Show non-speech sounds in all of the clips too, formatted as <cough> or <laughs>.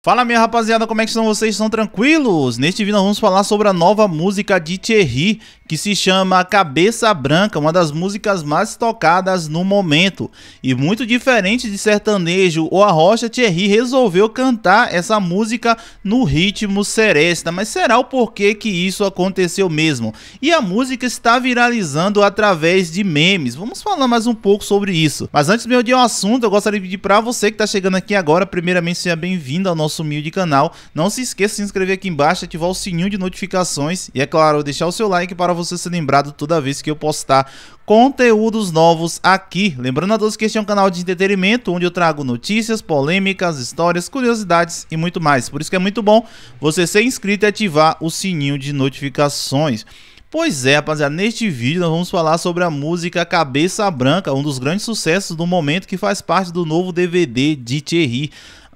Fala minha rapaziada, como é que estão vocês? Estão tranquilos? Neste vídeo nós vamos falar sobre a nova música de Thierry, que se chama Cabeça Branca, uma das músicas mais tocadas no momento. E muito diferente de sertanejo ou a rocha, Thierry resolveu cantar essa música no ritmo seresta, mas será o porquê que isso aconteceu mesmo? E a música está viralizando através de memes, vamos falar mais um pouco sobre isso. Mas antes de eu ir ao assunto, eu gostaria de pedir para você que está chegando aqui agora, primeiramente seja bem-vindo ao nosso nosso humilde canal. Não se esqueça de se inscrever aqui embaixo, ativar o sininho de notificações e, é claro, deixar o seu like para você ser lembrado toda vez que eu postar conteúdos novos aqui. Lembrando a todos que este é um canal de entretenimento onde eu trago notícias, polêmicas, histórias, curiosidades e muito mais. Por isso que é muito bom você ser inscrito e ativar o sininho de notificações. Pois é, rapaziada, neste vídeo nós vamos falar sobre a música Cabeça Branca, um dos grandes sucessos do momento que faz parte do novo DVD de Thierry.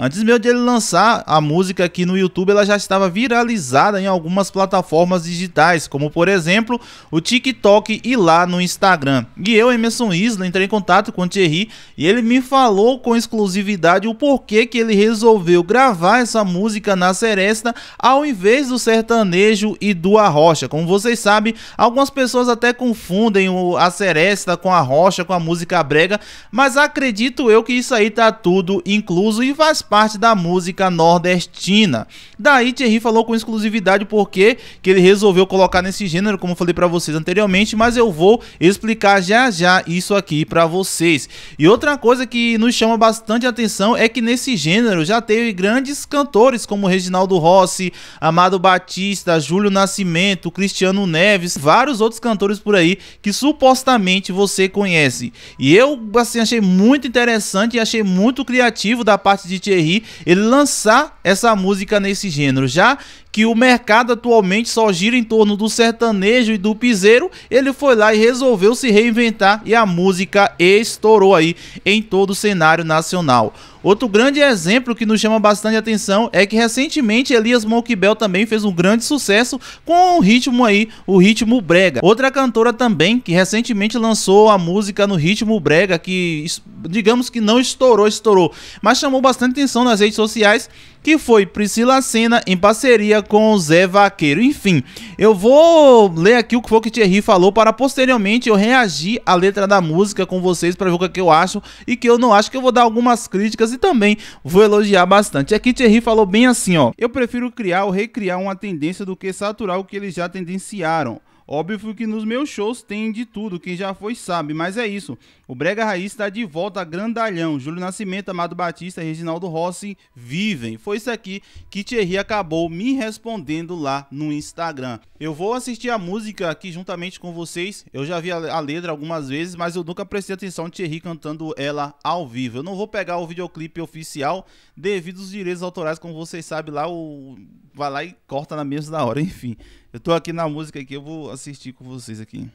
Antes mesmo de ele lançar a música aqui no YouTube, ela já estava viralizada em algumas plataformas digitais, como por exemplo o TikTok e lá no Instagram. E eu, Emerson Isla, entrei em contato com o Thierry e ele me falou com exclusividade o porquê que ele resolveu gravar essa música na Seresta ao invés do sertanejo e do Arrocha. Como vocês sabem, algumas pessoas até confundem a Seresta com a Rocha, com a música brega, mas acredito eu que isso aí tá tudo incluso e faz parte da música nordestina. Daí Thierry falou com exclusividade porque que ele resolveu colocar nesse gênero, como eu falei para vocês anteriormente, mas eu vou explicar já já isso aqui para vocês. E outra coisa que nos chama bastante atenção é que nesse gênero já teve grandes cantores como Reginaldo Rossi, Amado Batista, Júlio Nascimento, Cristiano Neves, vários outros cantores por aí que supostamente você conhece. E eu assim achei muito interessante e achei muito criativo da parte de Thierry Thierry ele lançar essa música nesse gênero. Já que o mercado atualmente só gira em torno do sertanejo e do piseiro, ele foi lá e resolveu se reinventar e a música estourou aí em todo o cenário nacional. Outro grande exemplo que nos chama bastante atenção é que recentemente Elias Monkbell também fez um grande sucesso com o ritmo aí, o ritmo brega. Outra cantora também que recentemente lançou a música no ritmo brega que digamos que não estourou, estourou, mas chamou bastante atenção nas redes sociais que foi Priscila Senna em parceria com Zé Vaqueiro. Enfim, eu vou ler aqui o que foi que Thierry falou para posteriormente eu reagir à letra da música com vocês para ver o é que eu acho e que eu não acho que eu vou dar algumas críticas e também vou elogiar bastante. Aqui Thierry falou bem assim, ó: "Eu prefiro criar ou recriar uma tendência do que saturar o que eles já tendenciaram." Óbvio que nos meus shows tem de tudo, quem já foi sabe, mas é isso. O Brega Raiz está de volta grandalhão. Júlio Nascimento, Amado Batista, Reginaldo Rossi vivem. Foi isso aqui que Thierry acabou me respondendo lá no Instagram. Eu vou assistir a música aqui juntamente com vocês. Eu já vi a letra algumas vezes, mas eu nunca prestei atenção em Thierry cantando ela ao vivo. Eu não vou pegar o videoclipe oficial devido aos direitos autorais, como vocês sabem lá, o vai lá e corta na mesa da hora, <laughs> enfim. Eu tô aqui na música aqui, eu vou assistir com vocês aqui.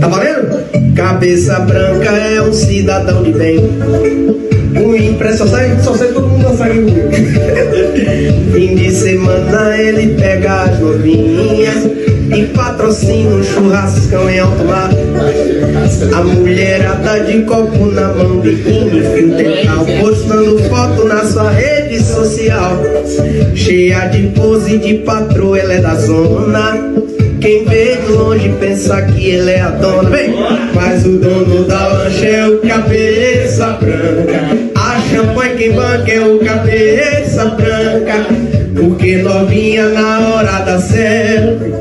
Tá valendo? Cabeça branca é um cidadão de bem. O impresso só sai, só sai todo mundo dançar <laughs> Fim de semana ele pega as novinhas e patrocina um churrascão em alto mar. A mulherada de copo na mão, biquíni, fio dental, postando foto na sua rede social. Cheia de pose de patroa, ela é da zona. Quem vê de longe pensa que ele é a dona Vem. Mas o dono da lancha é o cabeça branca champanhe quem banca é o cabeça branca Porque novinha na hora da cena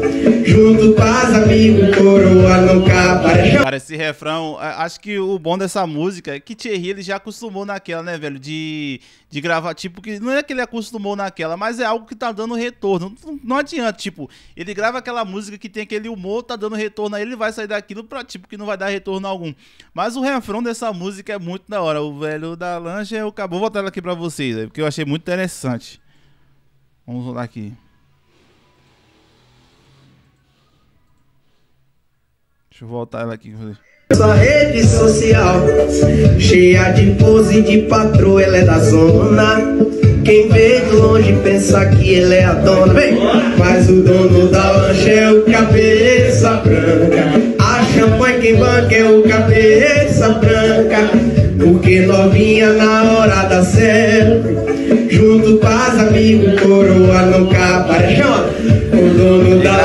Junto paz, amigo, coroa nunca apareceu Cara, esse refrão, acho que o bom dessa música é que Thierry ele já acostumou naquela, né, velho? De, de gravar, tipo, que não é que ele acostumou naquela, mas é algo que tá dando retorno. Não, não adianta, tipo, ele grava aquela música que tem aquele humor, tá dando retorno aí, ele vai sair daquilo pra, tipo, que não vai dar retorno algum. Mas o refrão dessa música é muito da hora. O velho da lanche eu acabou vou botar ela aqui pra vocês, porque eu achei muito interessante. Vamos rodar aqui. Deixa eu voltar ela aqui. Essa rede social cheia de pose de patroa, ela é da zona. Quem vê de longe pensa que ela é a dona, vem. Mas o dono da lancha é o cabeça branca. A champanhe quem banca é o cabeça branca. Porque novinha na hora da certo Junto com as amigos, coroa nunca apareceu O dono da...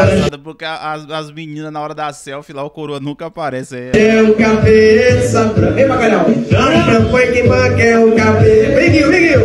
Porque as, as meninas na hora da selfie lá, o coroa nunca aparece. É o cabeça branca. Ei, bacalhau. Branca foi quem é o cabeça. Briguinho, briguinho.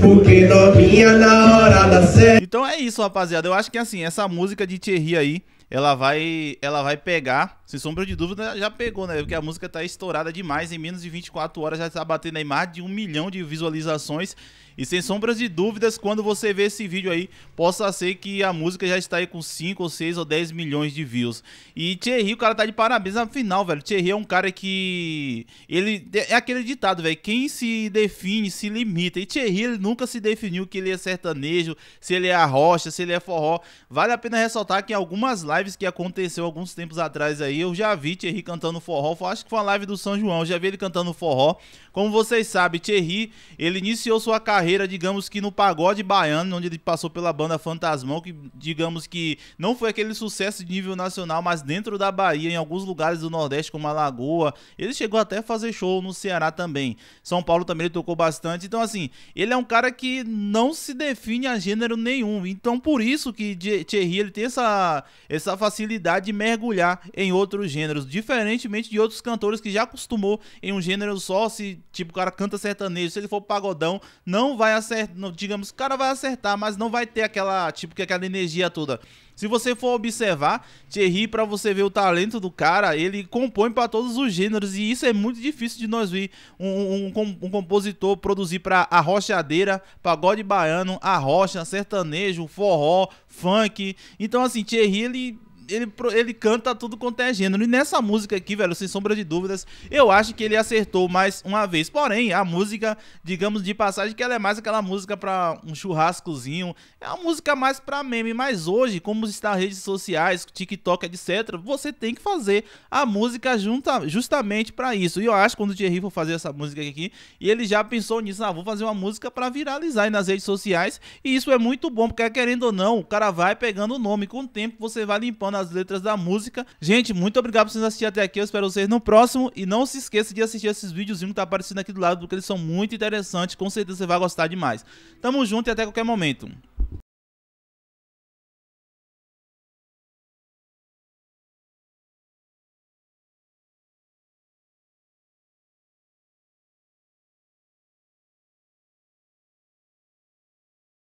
Porque novinha na hora da selfie. Então é isso, rapaziada. Eu acho que assim, essa música de Thierry aí, ela vai, ela vai pegar sem sombra de dúvida, já pegou, né? Porque a música tá estourada demais, em menos de 24 horas já tá batendo aí mais de um milhão de visualizações. E sem sombras de dúvidas, quando você vê esse vídeo aí, possa ser que a música já está aí com 5 ou 6 ou 10 milhões de views. E Thierry, o cara tá de parabéns afinal, velho. Thierry é um cara que. Ele. É aquele ditado, velho. Quem se define, se limita. E Thierry, ele nunca se definiu que ele é sertanejo, se ele é a rocha, se ele é forró. Vale a pena ressaltar que em algumas lives que aconteceu alguns tempos atrás aí, eu já vi Thierry cantando forró, acho que foi a live do São João, eu já vi ele cantando forró. Como vocês sabem, Thierry, ele iniciou sua carreira, digamos que no pagode baiano, onde ele passou pela banda Fantasmão, que digamos que não foi aquele sucesso de nível nacional, mas dentro da Bahia, em alguns lugares do Nordeste, como Alagoa, ele chegou até a fazer show no Ceará também. São Paulo também ele tocou bastante. Então, assim, ele é um cara que não se define a gênero nenhum. Então, por isso que Thierry ele tem essa, essa facilidade de mergulhar em outro outros gêneros, diferentemente de outros cantores que já acostumou em um gênero só, se tipo o cara canta sertanejo, se ele for pagodão, não vai acertar, digamos, o cara vai acertar, mas não vai ter aquela, tipo, aquela energia toda. Se você for observar, Thierry, para você ver o talento do cara, ele compõe para todos os gêneros e isso é muito difícil de nós ver um, um, um compositor produzir para a rochadeira, pagode baiano, a rocha, sertanejo, forró, funk. Então, assim, Thierry, ele ele, ele canta tudo quanto é gênero. E nessa música aqui, velho, sem sombra de dúvidas, eu acho que ele acertou mais uma vez. Porém, a música, digamos de passagem, que ela é mais aquela música para um churrascozinho, é uma música mais para meme. Mas hoje, como está redes sociais, TikTok, etc., você tem que fazer a música junta, justamente para isso. E eu acho que quando o Thierry for fazer essa música aqui, e ele já pensou nisso, ah, vou fazer uma música para viralizar aí nas redes sociais. E isso é muito bom, porque querendo ou não, o cara vai pegando o nome. Com o tempo, você vai limpando as as letras da música. Gente, muito obrigado por vocês assistirem até aqui. Eu espero vocês no próximo. E não se esqueça de assistir esses vídeos que tá aparecendo aqui do lado, porque eles são muito interessantes. Com certeza você vai gostar demais. Tamo junto e até qualquer momento.